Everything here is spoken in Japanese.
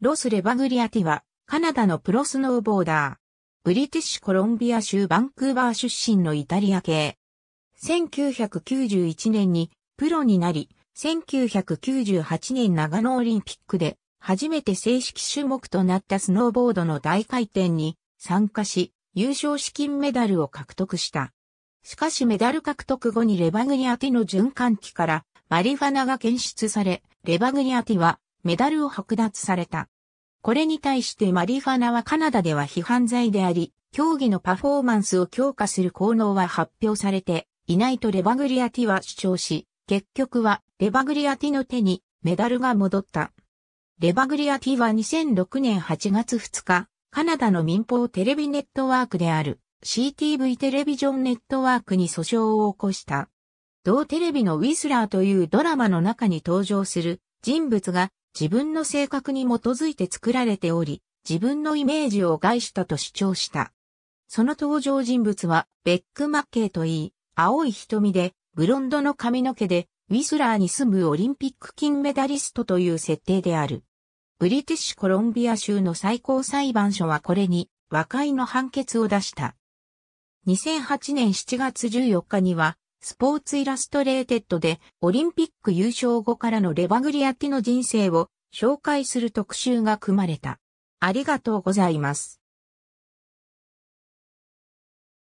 ロス・レバグリアティは、カナダのプロスノーボーダー。ブリティッシュコロンビア州バンクーバー出身のイタリア系。1991年にプロになり、1998年長野オリンピックで初めて正式種目となったスノーボードの大回転に参加し、優勝資金メダルを獲得した。しかしメダル獲得後にレバグリアティの循環器からマリファナが検出され、レバグリアティはメダルを剥奪された。これに対してマリファナはカナダでは非犯罪であり、競技のパフォーマンスを強化する効能は発表されていないとレバグリアティは主張し、結局はレバグリアティの手にメダルが戻った。レバグリアティは2006年8月2日、カナダの民放テレビネットワークである CTV テレビジョンネットワークに訴訟を起こした。同テレビのウィスラーというドラマの中に登場する人物が自分の性格に基づいて作られており、自分のイメージを害したと主張した。その登場人物は、ベック・マッケイといい、青い瞳で、ブロンドの髪の毛で、ウィスラーに住むオリンピック金メダリストという設定である。ブリティッシュコロンビア州の最高裁判所はこれに和解の判決を出した。2008年7月14日にはスポーツイラストレーテッドでオリンピック優勝後からのレバグリアティの人生を紹介する特集が組まれた。ありがとうございます。